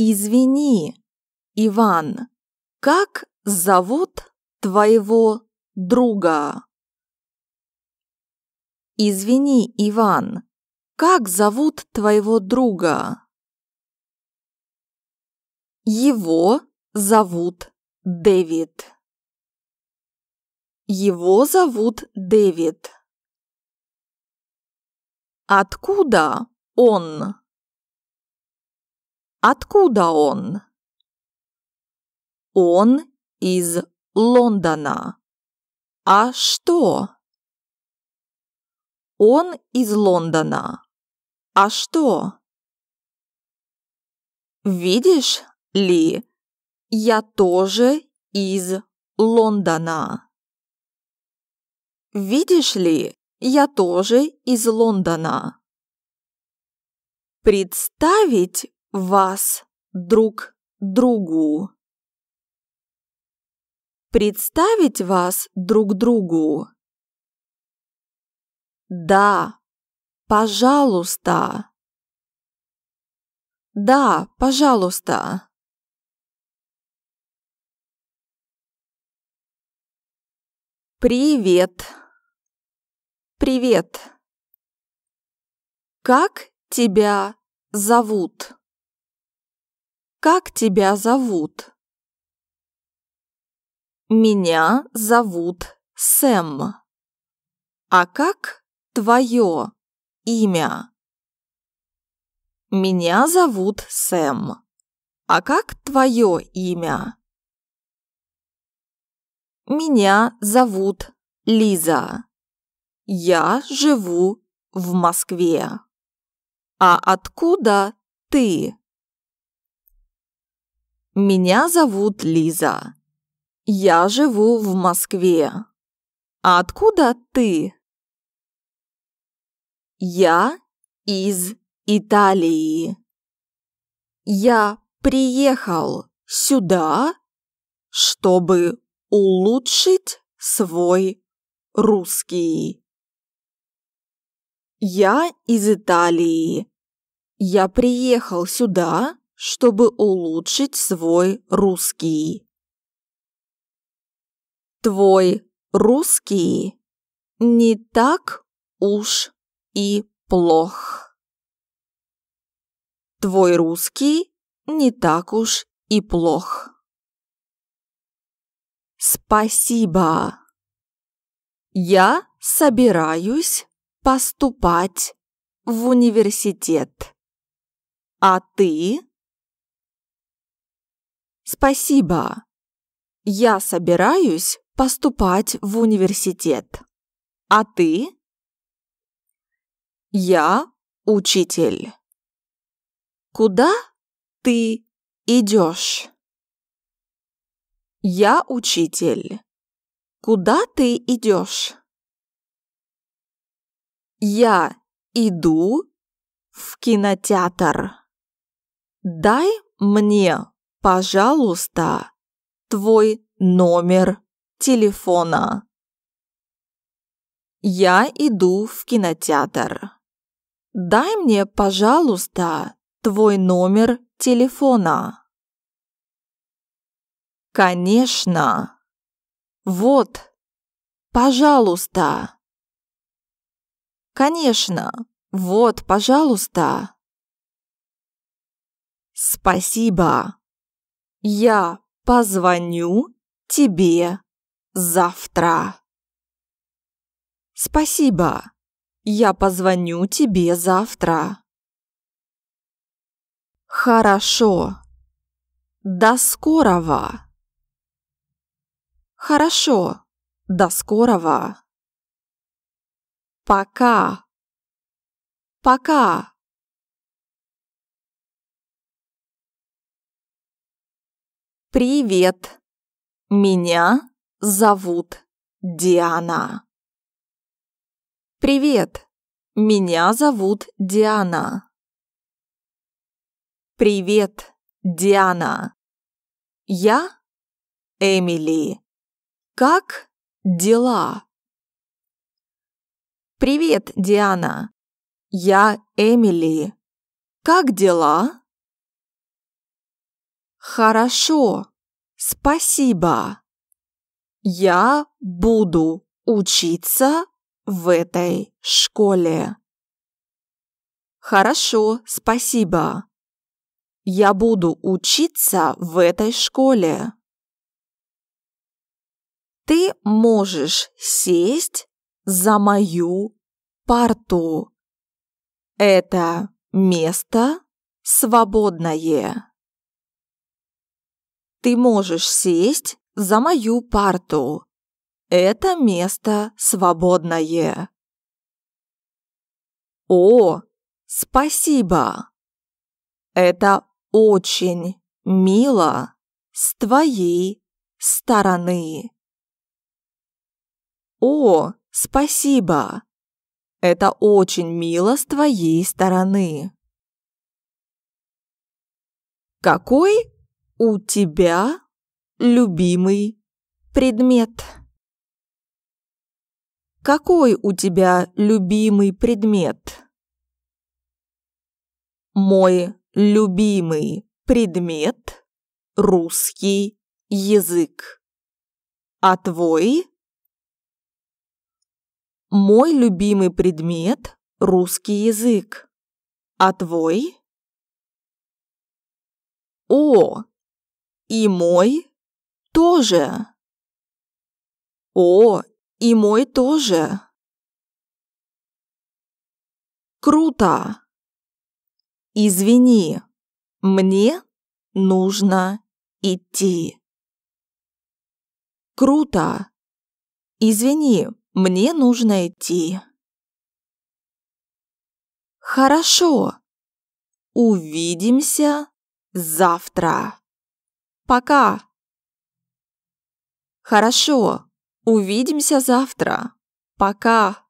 «Извини, Иван, как зовут твоего друга?» «Извини, Иван, как зовут твоего друга?» «Его зовут Дэвид». «Его зовут Дэвид». «Откуда он?» Откуда он? Он из Лондона. А что? Он из Лондона. А что? Видишь ли, я тоже из Лондона. Видишь ли, я тоже из Лондона. Представить вас друг другу. Представить вас друг другу? Да, пожалуйста. Да, пожалуйста. Привет. Привет. Как тебя зовут? Как тебя зовут? Меня зовут Сэм. А как твое имя? Меня зовут Сэм. А как твое имя? Меня зовут Лиза. Я живу в Москве. А откуда ты? Меня зовут Лиза. Я живу в Москве. А откуда ты? Я из Италии. Я приехал сюда, чтобы улучшить свой русский. Я из Италии. Я приехал сюда, чтобы улучшить свой русский. Твой русский не так уж и плох. Твой русский не так уж и плох. Спасибо. Я собираюсь поступать в университет. А ты? Спасибо. Я собираюсь поступать в университет. А ты? Я учитель. Куда ты идешь? Я учитель. Куда ты идешь? Я иду в кинотеатр. Дай мне Пожалуйста, твой номер телефона. Я иду в кинотеатр. Дай мне, пожалуйста, твой номер телефона. Конечно. Вот. Пожалуйста. Конечно. Вот, пожалуйста. Спасибо. Я позвоню тебе завтра. Спасибо. Я позвоню тебе завтра. Хорошо. До скорого. Хорошо. До скорого. Пока. Пока. Привет! Меня зовут Диана. Привет! Меня зовут Диана. Привет, Диана. Я Эмили. Как дела? Привет, Диана. Я Эмили. Как дела? Хорошо. Спасибо. Я буду учиться в этой школе. Хорошо, спасибо. Я буду учиться в этой школе. Ты можешь сесть за мою парту. Это место свободное ты можешь сесть за мою парту. Это место свободное. О, спасибо. Это очень мило с твоей стороны. О, спасибо. Это очень мило с твоей стороны. Какой у тебя любимый предмет? Какой у тебя любимый предмет? Мой любимый предмет – русский язык. А твой? Мой любимый предмет – русский язык. А твой? О, и мой тоже. О, и мой тоже. Круто. Извини, мне нужно идти. Круто. Извини, мне нужно идти. Хорошо. Увидимся завтра. Пока. Хорошо. Увидимся завтра. Пока.